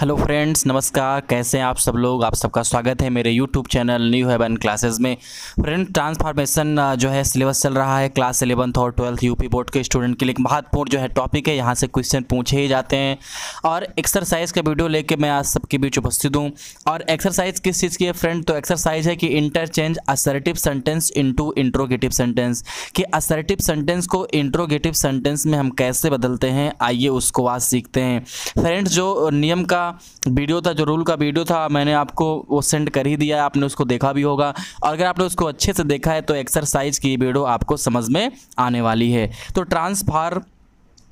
hello friends नमस्कार कैसे हैं आप सब लोग आप सबका स्वागत है मेरे YouTube channel new heaven classes में फ्रेंड ट्रांसफॉर्मेशन जो है सिलेबस चल रहा है क्लास एलेवंथ और ट्वेल्थ यूपी बोर्ड के स्टूडेंट के लिए महत्वपूर्ण जो है टॉपिक है यहाँ से क्वेश्चन पूछे ही जाते हैं और एक्सरसाइज का वीडियो लेके मैं आज सबके बीच उपस्थित हूँ और एक्सरसाइज किस चीज़ की है फ्रेंड तो एक्सरसाइज है कि interchange assertive sentence into interrogative sentence कि असर्टिव सेंटेंस को इंट्रोगेटिव सेंटेंस में हम कैसे बदलते हैं आइए उसको आज सीखते हैं फ्रेंड्स जो नियम का वीडियो था जो रूल का वीडियो था मैंने आपको वो सेंड कर ही दिया आपने उसको देखा भी होगा और अगर आपने उसको अच्छे से देखा है तो एक्सरसाइज की वीडियो आपको समझ में आने वाली है तो transform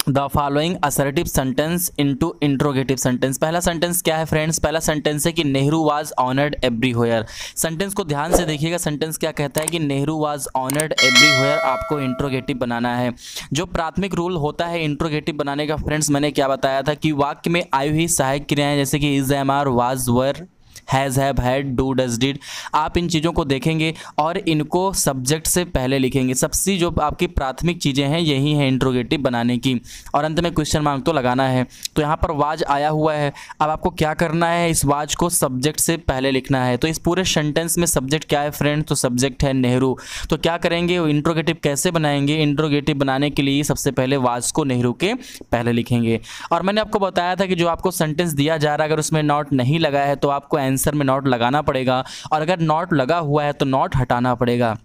the following assertive sentence into interrogative sentence पहला सेंटेंस क्या है फ्रेंड्स पहला सेंटेंस है कि Nehru was honoured everywhere sentence को ध्यान से देखिएगा सेंटेंस क्या कहता है कि Nehru was honoured everywhere आपको इंट्रोगेटिव बनाना है जो प्राथमिक रूल होता है इंट्रोगेटिव बनाने का फ्रेंड्स मैंने क्या बताया था कि वाक्य में आई हुई सहायक क्रियाएं जैसे कि is am are was were has have had do does did आप इन चीज़ों को देखेंगे और इनको सब्जेक्ट से पहले लिखेंगे सबसे जो आपकी प्राथमिक चीज़ें हैं यही हैं इंट्रोगेटिव बनाने की और अंत में क्वेश्चन मार्क तो लगाना है तो यहाँ पर वाज आया हुआ है अब आपको क्या करना है इस वाज को सब्जेक्ट से पहले लिखना है तो इस पूरे सेंटेंस में सब्जेक्ट क्या है फ्रेंड तो सब्जेक्ट है नेहरू तो क्या करेंगे इंट्रोगेटिव कैसे बनाएंगे इंट्रोगेटिव बनाने के लिए सबसे पहले वाज को नेहरू के पहले लिखेंगे और मैंने आपको बताया था कि जो आपको सेंटेंस दिया जा रहा है अगर उसमें नॉट नहीं लगा है तो आपको आंसर में नॉट लगाना पड़ेगा और अगर नॉट लगा हुआ है तो नॉट हटाना पड़ेगा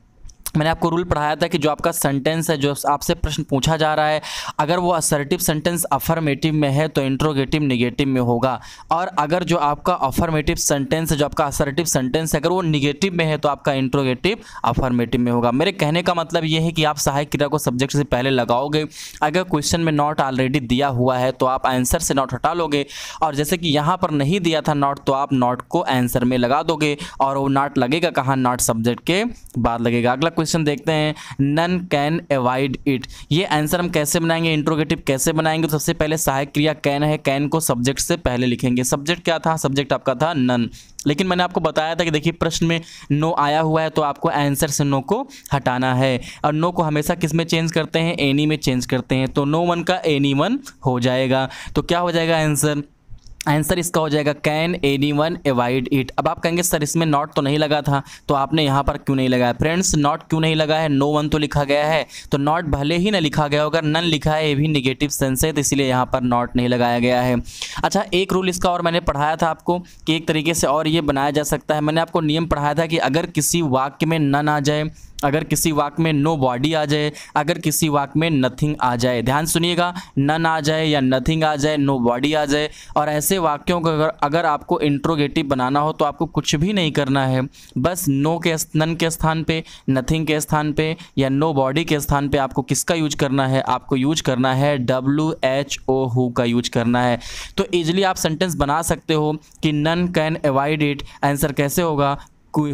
मैंने आपको रूल पढ़ाया था कि जो आपका सेंटेंस है जो आपसे प्रश्न पूछा जा रहा है अगर वो असर्टिव सेंटेंस अफर्मेटिव में है तो इंट्रोगेटिव निगेटिव में होगा और अगर जो आपका अफर्मेटिव सेंटेंस है जो आपका असर्टिव सेंटेंस है अगर वो निगेटिव में है तो आपका इंट्रोगेटिव अफर्मेटिव में होगा मेरे कहने का मतलब ये है कि आप सहायक क्रिया को सब्जेक्ट से पहले लगाओगे अगर क्वेश्चन में नॉट ऑलरेडी दिया हुआ है तो आप आंसर से नॉट हटा लोगे और जैसे कि यहाँ पर नहीं दिया था नॉट तो आप नॉट को आंसर में लगा दोगे और वो नॉट लगेगा कहाँ नॉट सब्जेक्ट के बाद लगेगा अगला क्वेश्चन क्वेश्चन देखते हैं नन कैन अवॉइड इट ये आंसर हम कैसे बनाएंगे इंट्रोगेटिव कैसे बनाएंगे तो सबसे पहले सहायक क्रिया कैन है कैन को सब्जेक्ट से पहले लिखेंगे सब्जेक्ट क्या था सब्जेक्ट आपका था नन लेकिन मैंने आपको बताया था कि देखिए प्रश्न में नो आया हुआ है तो आपको आंसर से नो को हटाना है और नो को हमेशा किस में चेंज करते हैं एनी में चेंज करते हैं तो नो वन का एनी वन हो जाएगा तो क्या हो जाएगा आंसर आंसर इसका हो जाएगा can anyone avoid it अब आप कहेंगे सर इसमें नॉट तो नहीं लगा था तो आपने यहाँ पर क्यों नहीं लगाया फ्रेंड्स नॉट क्यों नहीं लगा है नो no वन तो लिखा गया है तो नॉट भले ही ना लिखा गया होगा नन लिखा है ये भी निगेटिव सेंस है तो इसलिए यहाँ पर नॉट नहीं लगाया गया है अच्छा एक रूल इसका और मैंने पढ़ाया था आपको कि एक तरीके से और ये बनाया जा सकता है मैंने आपको नियम पढ़ाया था कि अगर किसी वाक्य में नन आ जाए अगर किसी वाक में नो बॉडी आ जाए अगर किसी वाक में नथिंग आ जाए ध्यान सुनिएगा नन आ जाए या नथिंग आ जाए नो बॉडी आ जाए और ऐसे वाक्यों को अगर अगर आपको इंट्रोगेटिव बनाना हो तो आपको कुछ भी नहीं करना है बस नो के नन के स्थान पे नथिंग के स्थान पे या नो बॉडी के स्थान पे आपको किसका यूज करना है आपको यूज करना है डब्ल्यू एच ओ हु का यूज करना है तो ईजिली आप सेंटेंस बना सकते हो कि none can avoid it answer कैसे होगा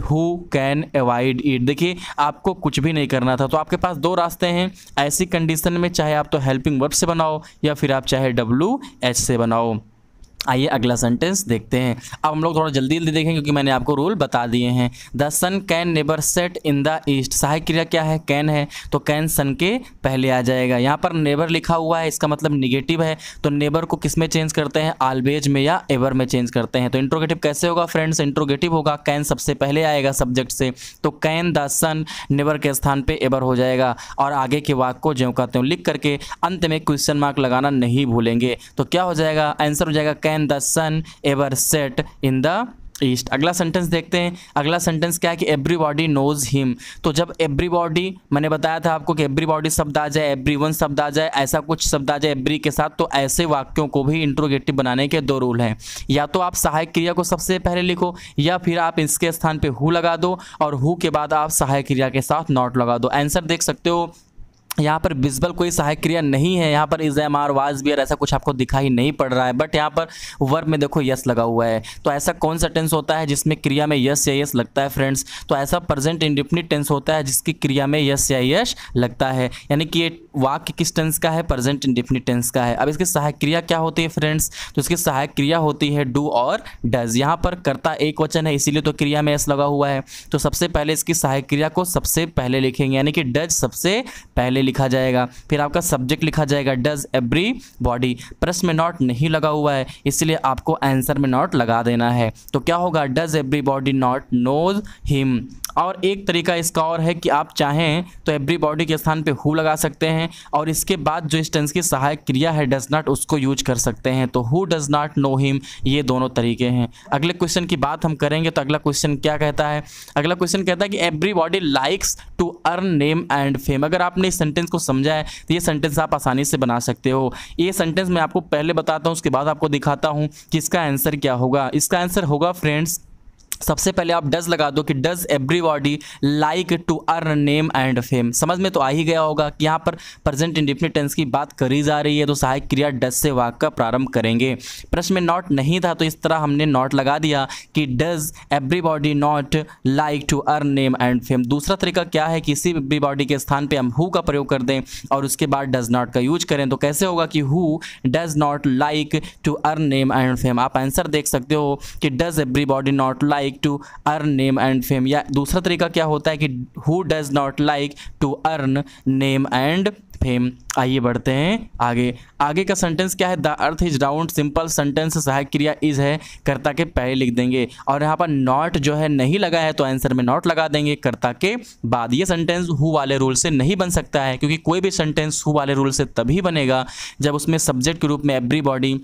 हु कैन अवॉइड इट देखिए आपको कुछ भी नहीं करना था तो आपके पास दो रास्ते हैं ऐसी कंडीशन में चाहे आप तो हेल्पिंग वर्ब से बनाओ या फिर आप चाहे डब्ल्यू एच से बनाओ आइए अगला सेंटेंस देखते हैं अब हम लोग थोड़ा जल्दी जल्दी देखें क्योंकि मैंने आपको रूल बता दिए हैं the sun can never set in the east सहायक क्रिया क्या है कैन है तो कैन सन के पहले आ जाएगा यहाँ पर नेबर लिखा हुआ है इसका मतलब निगेटिव है तो नेबर को किस में चेंज करते हैं आलवेज में या एवर में चेंज करते हैं तो इंट्रोगेटिव कैसे होगा फ्रेंड्स इंट्रोगेटिव होगा कैन सबसे पहले आएगा सब्जेक्ट से तो कैन द सन नेबर के स्थान पर एवर हो जाएगा और आगे के वाक को ज्यों कहते हो लिख करके अंत में क्वेश्चन मार्क लगाना नहीं भूलेंगे तो क्या हो जाएगा आंसर हो जाएगा can the sun ever set in the east अगला सेंटेंस देखते हैं अगला सेंटेंस क्या है कि एवरी बॉडी नोज हिम तो जब एवरी बॉडी मैंने बताया था आपको कि एवरी बॉडी शब्द आ जाए एवरी वन शब्द आ जाए ऐसा कुछ शब्द आ जाए एवरी के साथ तो ऐसे वाक्यों को भी इंट्रोगेटिव बनाने के दो रूल हैं या तो आप सहायक क्रिया को सबसे पहले लिखो या फिर आप इसके स्थान पर हु लगा दो और हु के बाद आप सहायक क्रिया के साथ नॉट लगा दो आंसर देख सकते हो यहाँ पर बिजबल कोई सहायक क्रिया नहीं है यहाँ पर एम आर वाजबियर ऐसा कुछ आपको दिखाई नहीं पड़ रहा है बट यहाँ पर वर्ब में देखो यस लगा हुआ है तो ऐसा कौन सा टेंस होता है जिसमें क्रिया में यस या यस लगता है फ्रेंड्स तो ऐसा प्रेजेंट इंडिफिनिट टेंस होता है जिसकी क्रिया में यस या यश लगता है यानी कि ये वाक्य किस टेंस का है प्रेजेंट इंडिफिनिट टेंस का है अब इसकी सहायक क्रिया क्या होती है फ्रेंड्स तो इसकी सहायक क्रिया होती है डू और डज यहाँ पर करता एक वचन है इसीलिए तो क्रिया में यस लगा हुआ है तो सबसे पहले इसकी सहायक क्रिया को सबसे पहले लिखेंगे यानी कि डज सबसे पहले लिखा जाएगा फिर आपका सब्जेक्ट लिखा जाएगा डज एवरी बॉडी प्रश्न में नॉट नहीं लगा हुआ है इसलिए आपको आंसर में नॉट लगा देना है तो क्या होगा does everybody not knows him और एक तरीका इसका और है कि आप चाहें तो एवरी बॉडी के स्थान पे हु लगा सकते हैं और इसके बाद जो इस टेंस की सहायक क्रिया है डज नॉट उसको यूज कर सकते हैं तो who does not know him ये दोनों तरीके हैं अगले क्वेश्चन की बात हम करेंगे तो अगला क्वेश्चन क्या कहता है अगला क्वेश्चन कहता है कि everybody likes to earn name and fame अगर आपने इस सेंटेंस को समझा है तो ये सेंटेंस आप आसानी से बना सकते हो ये सेंटेंस मैं आपको पहले बताता हूँ उसके बाद आपको दिखाता हूँ कि इसका आंसर क्या होगा इसका आंसर होगा फ्रेंड्स सबसे पहले आप डज लगा दो कि does everybody like to earn name and fame समझ में तो आ ही गया होगा कि यहाँ पर प्रेजेंट इंडिफिनिट टेंस की बात करी जा रही है तो सहायक क्रिया डज से वाक का प्रारंभ करेंगे प्रश्न में नॉट नहीं था तो इस तरह हमने नॉट लगा दिया कि does everybody not like to earn name and fame दूसरा तरीका क्या है कि इसी एवरीबॉडी के स्थान पर हम हु का प्रयोग कर दें और उसके बाद डज नॉट का यूज करें तो कैसे होगा कि who does not like to earn name and fame आप आंसर देख सकते हो कि does everybody not like like to earn name and fame या दूसरा तरीका क्या होता है कि who does not like to earn name and fame आइए बढ़ते हैं आगे आगे का सेंटेंस क्या है the earth is round simple sentence सहायक क्रिया इज है कर्ता के पहले लिख देंगे और यहाँ पर नॉट जो है नहीं लगा है तो आंसर में नॉट लगा देंगे कर्ता के बाद ये सेंटेंस हु वाले रूल से नहीं बन सकता है क्योंकि कोई भी सेंटेंस हु वाले रूल से तभी बनेगा जब उसमें सब्जेक्ट के रूप में एवरी बॉडी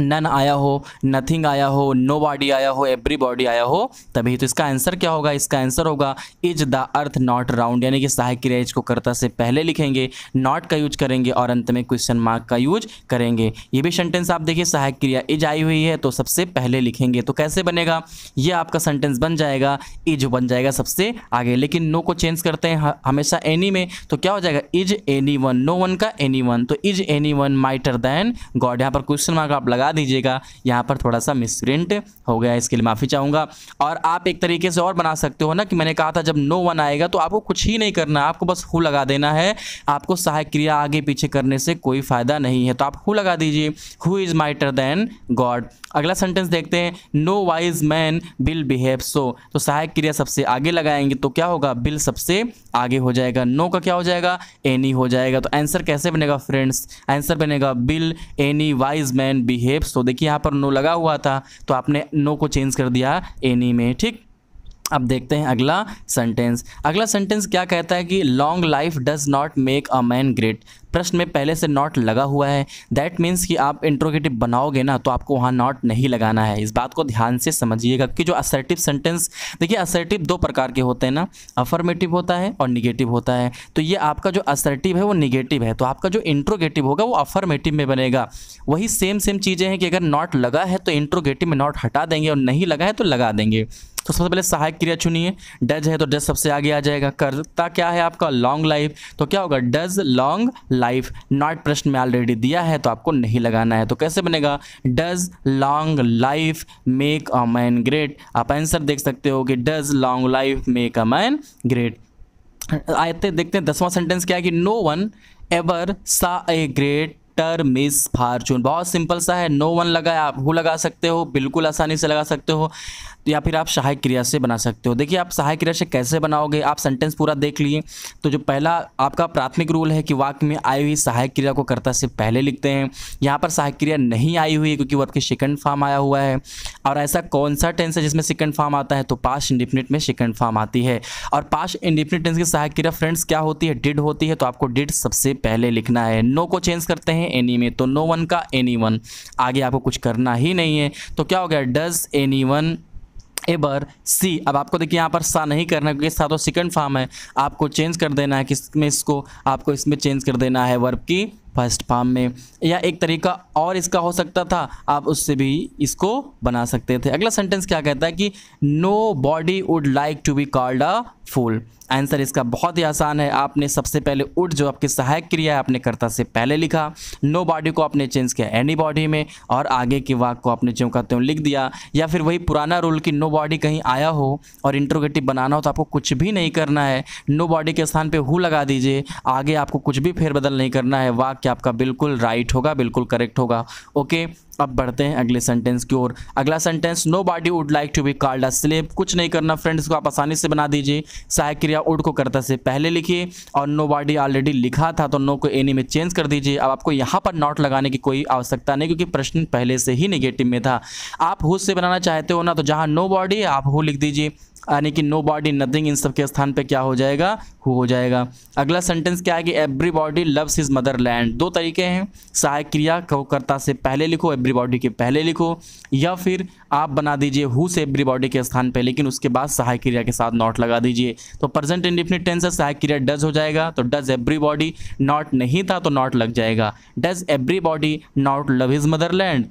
नन आया हो नथिंग आया हो नो बॉडी आया हो एवरी बॉडी आया हो तभी तो इसका आंसर क्या होगा इसका आंसर होगा is the earth not round यानी कि सहायक इज को कर्ता से पहले लिखेंगे नॉट का यूज करेंगे और अंत में क्वेश्चन मार्क का यूज करेंगे ये भी सेंटेंस आप देखिए सहायक क्रिया इज आई हुई है तो सबसे पहले लिखेंगे तो कैसे बनेगा ये आपका सेंटेंस बन जाएगा इज बन जाएगा सबसे आगे लेकिन नो को चेंज करते हैं हमेशा एनी में तो क्या हो जाएगा is anyone no one का एनी वन तो is anyone mightier than God यहाँ पर क्वेश्चन मार्क आप लगा लगा दीजिएगा यहाँ पर थोड़ा सा मिसप्रिंट हो गया इसके लिए माफ़ी चाहूँगा और आप एक तरीके से और बना सकते हो ना कि मैंने कहा था जब नो वन आएगा तो आपको कुछ ही नहीं करना आपको बस हु लगा देना है आपको सहायक क्रिया आगे पीछे करने से कोई फ़ायदा नहीं है तो आप हु लगा दीजिए who is mightier than God अगला सेंटेंस देखते हैं no wise man will behave so तो सहायक क्रिया सबसे आगे लगाएंगे तो क्या होगा बिल सबसे आगे हो जाएगा नो no का क्या हो जाएगा एनी हो जाएगा तो आंसर कैसे बनेगा फ्रेंड्स आंसर बनेगा will any wise man behave shapes तो देखिए यहाँ पर नो लगा हुआ था तो आपने नो को चेंज कर दिया एनी में ठीक अब देखते हैं अगला सेंटेंस अगला सेंटेंस क्या कहता है कि long life does not make a man great प्रश्न में पहले से नॉट लगा हुआ है दैट मीन्स कि आप इंट्रोगेटिव बनाओगे ना तो आपको वहाँ नॉट नहीं लगाना है इस बात को ध्यान से समझिएगा कि जो असर्टिव सेंटेंस देखिए असर्टिव दो प्रकार के होते हैं ना अफर्मेटिव होता है और निगेटिव होता है तो ये आपका जो असर्टिव है वो निगेटिव है तो आपका जो इंट्रोगेटिव होगा वो अफर्मेटिव में बनेगा वही सेम सेम चीज़ें हैं कि अगर नॉट लगा है तो इंट्रोगेटिव में नॉट हटा देंगे और नहीं लगा है तो लगा देंगे तो सबसे पहले सहायक क्रिया चुनिए डज है तो डज सबसे आगे आ जाएगा करता क्या है आपका लॉन्ग लाइफ तो क्या होगा डज लॉन्ग लाइफ नॉट प्रश्न में ऑलरेडी दिया है तो आपको नहीं लगाना है तो कैसे बनेगा does long life make a man great आप आंसर देख सकते हो कि does long life make a man great आते देखते हैं दसवां सेंटेंस क्या है कि no one ever saw a greater misfortune बहुत सिंपल सा है नो वन लगाया आप हु लगा सकते हो बिल्कुल आसानी से लगा सकते हो या फिर आप सहायक क्रिया से बना सकते हो देखिए आप सहायक क्रिया से कैसे बनाओगे आप सेंटेंस पूरा देख लिए तो जो पहला आपका प्राथमिक रूल है कि वाक्य में आई हुई सहायक क्रिया को कर्ता से पहले लिखते हैं यहाँ पर सहायक क्रिया नहीं आई हुई क्योंकि वो के सेकंड फॉर्म आया हुआ है और ऐसा कौन सा टेंस है जिसमें सेकंड फॉर्म आता है तो पास इंडिफिनिट में सेकंड फॉर्म आती है और पास इंडिफिनिट टेंस की सहायक क्रिया फ्रेंड्स क्या होती है डिड होती है तो आपको डिड सबसे पहले लिखना है नो को चेंज करते हैं एनी में तो नो वन का एनी वन आगे आपको कुछ करना ही नहीं है तो क्या हो गया does anyone ever see अब आपको देखिए यहाँ पर सा नहीं करना क्योंकि सा तो सेकंड फॉर्म है आपको चेंज कर देना है किस में इसको आपको इसमें चेंज कर देना है वर्ब की फर्स्ट फॉर्म में या एक तरीका और इसका हो सकता था आप उससे भी इसको बना सकते थे अगला सेंटेंस क्या कहता है कि nobody would like to be called a fool answer इसका बहुत ही आसान है आपने सबसे पहले उड जो आपकी सहायक क्रिया है आपने कर्ता से पहले लिखा नो बॉडी को आपने चेंज किया एनी बॉडी में और आगे के वाक को आपने ज्यों कहते त्यों लिख दिया या फिर वही पुराना रूल कि नो बॉडी कहीं आया हो और इंट्रोगेटिव बनाना हो तो आपको कुछ भी नहीं करना है नो बॉडी के स्थान पर हु लगा दीजिए आगे आपको कुछ भी फेरबदल नहीं करना है वाक्य आपका बिल्कुल राइट होगा बिल्कुल करेक्ट होगा ओके अब बढ़ते हैं अगले सेंटेंस की ओर अगला sentence nobody would like to be called a slave कुछ नहीं करना फ्रेंड्स को आप आसानी से बना दीजिए सहायक क्रिया उड को कर्ता से पहले लिखिए और नो बॉडी ऑलरेडी लिखा था तो नो को एनी में चेंज कर दीजिए अब आपको यहाँ पर नॉट लगाने की कोई आवश्यकता नहीं क्योंकि प्रश्न पहले से ही निगेटिव में था आप हु से बनाना चाहते हो ना तो जहाँ नो बॉडी आप हु लिख दीजिए यानी कि नो बॉडी नथिंग इन सब के स्थान पे क्या हो जाएगा हु हो जाएगा अगला सेंटेंस क्या है कि everybody loves his land दो तरीके हैं सहायक क्रिया को कर्ता से पहले लिखो एवरी एवरीबॉडी के पहले लिखो या फिर आप बना दीजिए हु से एवरीबॉडी के स्थान पर लेकिन उसके बाद सहायक क्रिया के साथ नॉट लगा दीजिए तो प्रेजेंट इंडिफिनिट टेंस है सहायक क्रिया डज हो जाएगा तो डज एवरीबॉडी नॉट नहीं था तो नॉट लग जाएगा does everybody not love his motherland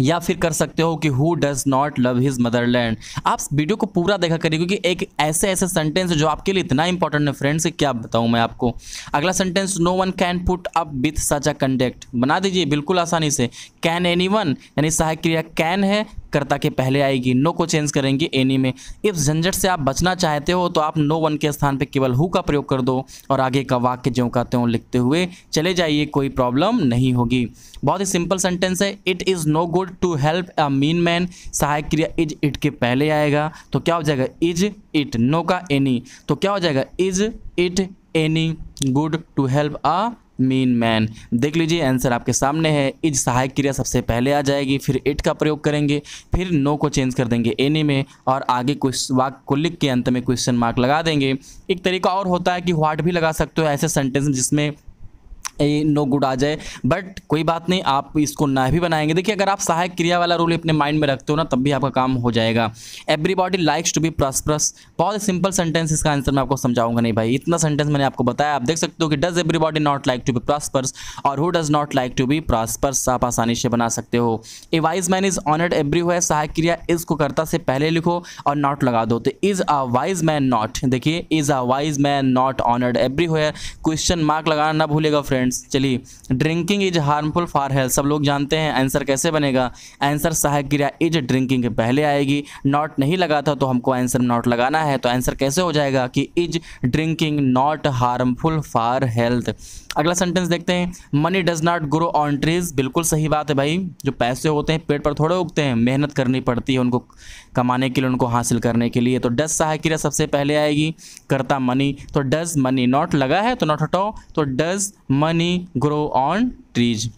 या फिर कर सकते हो कि who does not love his motherland आप वीडियो को पूरा देखा करिए क्योंकि एक ऐसे ऐसे सेंटेंस जो आपके लिए इतना इंपॉर्टेंट है फ्रेंड्स क्या बताऊं मैं आपको अगला sentence no one can put up with such a conduct बना दीजिए बिल्कुल आसानी से कैन एनी वन यानी सहायक क्रिया कैन है कर्ता के पहले आएगी नो को चेंज करेंगे एनी में इस झंझट से आप बचना चाहते हो तो आप नो वन के स्थान पर केवल हु का प्रयोग कर दो और आगे का वाक्य ज्यों का त्यों लिखते हुए चले जाइए कोई प्रॉब्लम नहीं होगी बहुत ही सिंपल सेंटेंस है it is no good to help a mean man सहायक क्रिया इज इट के पहले आएगा तो क्या हो जाएगा इज इट नो का एनी तो क्या हो जाएगा is it any good to help a mean man देख लीजिए आंसर आपके सामने है इज सहायक क्रिया सबसे पहले आ जाएगी फिर इट का प्रयोग करेंगे फिर नो को चेंज कर देंगे एनी में और आगे कुछ वाक को लिख के अंत में क्वेश्चन मार्क लगा देंगे एक तरीका और होता है कि व्हाट भी लगा सकते हो ऐसे सेंटेंस जिसमें नो गुड आ जाए बट कोई बात नहीं आप इसको ना भी बनाएंगे देखिए अगर आप सहायक क्रिया वाला रूल अपने माइंड में रखते हो ना तब भी आपका काम हो जाएगा everybody likes to be prosperous बहुत सिंपल सेंटेंस इसका आंसर मैं आपको समझाऊंगा नहीं भाई इतना सेंटेंस मैंने आपको बताया आप देख सकते हो कि does everybody not like to be prosperous और who does not like to be prosperous आप आसानी से बना सकते हो a wise man is honoured everywhere सहायक क्रिया इज को से पहले लिखो और नॉट लगा दो तो is a wise man not देखिए is a wise man not honoured every question mark लगाना ना भूलेगा फ्रेंड फ्रेंड्स चलिए drinking is harmful for health सब लोग जानते हैं आंसर कैसे बनेगा आंसर सहायक क्रिया इज ड्रिंकिंग पहले आएगी नॉट नहीं लगा था तो हमको आंसर नॉट लगाना है तो आंसर कैसे हो जाएगा कि is drinking not harmful for health अगला सेंटेंस देखते हैं money does not grow on trees बिल्कुल सही बात है भाई जो पैसे होते हैं पेड़ पर थोड़े उगते हैं मेहनत करनी पड़ती है उनको कमाने के लिए उनको हासिल करने के लिए तो डज सहाय क्रिया सबसे पहले आएगी करता मनी तो डज मनी नॉट लगा है तो नॉट हटाओ तो does money grow on trees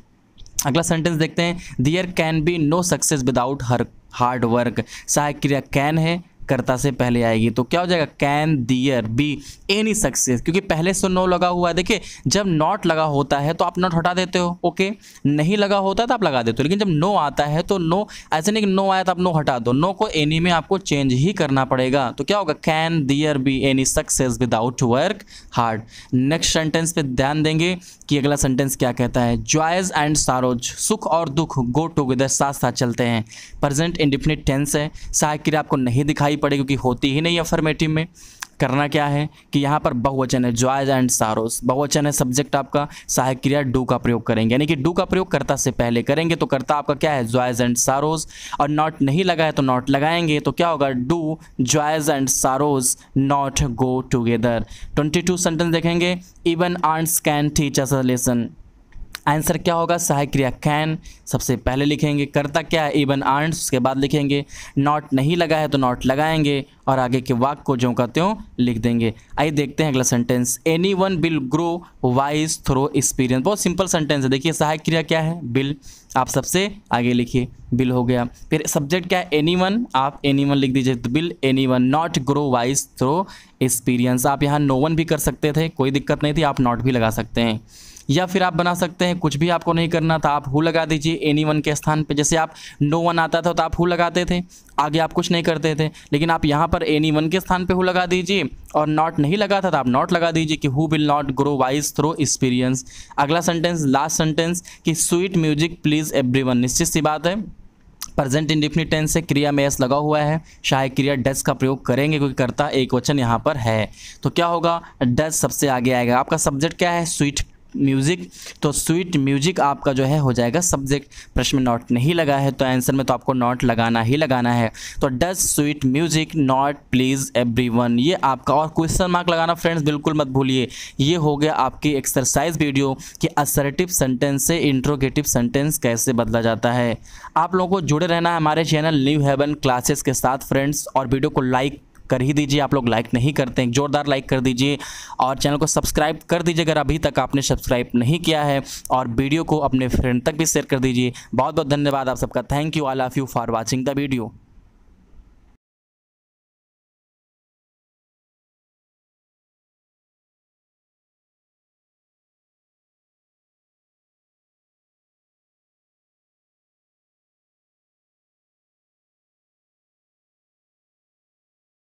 अगला सेंटेंस देखते हैं there can be no success without her hard work सहाय क्रिया कैन है कर्ता से पहले आएगी तो क्या हो जाएगा can there be any success क्योंकि पहले से नो लगा हुआ है देखिए जब नॉट लगा होता है तो आप नॉट हटा देते हो ओके नहीं लगा होता तो आप लगा देते हो लेकिन जब नो आता है तो नो ऐसे नहीं कि नो आया तो आप नो हटा दो नो को एनी में आपको चेंज ही करना पड़ेगा तो क्या होगा can there be any success without work hard next sentence पे ध्यान देंगे कि अगला सेंटेंस क्या कहता है जॉयज एंड सारोज सुख और दुख गो टुगेदर साथ साथ चलते हैं प्रेजेंट इंडिफिनिट टेंस है साहकिर आपको नहीं दिखाई दिखाई पड़े क्योंकि होती ही नहीं अफर्मेटिव में करना क्या है कि यहाँ पर बहुवचन है जॉयज एंड सारोस बहुवचन है सब्जेक्ट आपका सहायक क्रिया डू का प्रयोग करेंगे यानी कि डू का प्रयोग कर्ता से पहले करेंगे तो कर्ता आपका क्या है जॉयज एंड सारोस और नॉट नहीं लगा है तो नॉट लगाएंगे तो क्या होगा do joys and sorrows not go together twenty sentence देखेंगे even ants can teach us lesson answer क्या होगा सहायक क्रिया कैन सबसे पहले लिखेंगे करता क्या है इवन आर्ट्स उसके बाद लिखेंगे नॉट नहीं लगा है तो नॉट लगाएंगे और आगे के वाक को जो कहते हो लिख देंगे आइए देखते हैं अगला sentence anyone will grow wise through experience बहुत सिंपल सेंटेंस है देखिए सहायक क्रिया क्या है बिल आप सबसे आगे लिखिए बिल हो गया फिर सब्जेक्ट क्या है एनी वन आप एनी वन लिख दीजिए तो will anyone not grow wise through experience आप यहाँ नो वन भी कर सकते थे कोई दिक्कत नहीं थी आप नॉट भी लगा सकते हैं या फिर आप बना सकते हैं कुछ भी आपको नहीं करना था आप हु लगा दीजिए एनी वन के स्थान पे जैसे आप नो वन आता था तो आप हु लगाते थे आगे आप कुछ नहीं करते थे लेकिन आप यहाँ पर एनी वन के स्थान पे हु लगा दीजिए और नॉट नहीं लगा था तो आप नॉट लगा दीजिए कि who will not grow wise through experience अगला सेंटेंस लास्ट सेंटेंस कि स्वीट म्यूजिक प्लीज़ एवरी निश्चित सी बात है प्रजेंट इंडिफिनिट टेंस है क्रिया में एस लगा हुआ है शायद क्रिया डस का प्रयोग करेंगे क्योंकि करता एक वचन यहाँ पर है तो क्या होगा डस सबसे आगे आएगा आपका सब्जेक्ट क्या है स्वीट म्यूज़िक तो स्वीट म्यूजिक आपका जो है हो जाएगा सब्जेक्ट प्रश्न में नॉट नहीं लगा है तो आंसर में तो आपको नॉट लगाना ही लगाना है तो does sweet music not please every ये आपका और क्वेश्चन मार्क लगाना फ्रेंड्स बिल्कुल मत भूलिए ये हो गया आपकी एक्सरसाइज वीडियो कि असर्टिव सेंटेंस से इंट्रोगेटिव सेंटेंस कैसे बदला जाता है आप लोगों को जुड़े रहना है हमारे चैनल न्यू हेवन क्लासेस के साथ फ्रेंड्स और वीडियो को लाइक कर ही दीजिए आप लोग लाइक नहीं करते हैं ज़ोरदार लाइक कर दीजिए और चैनल को सब्सक्राइब कर दीजिए अगर अभी तक आपने सब्सक्राइब नहीं किया है और वीडियो को अपने फ्रेंड तक भी शेयर कर दीजिए बहुत बहुत धन्यवाद आप सबका thank you all of you for watching the video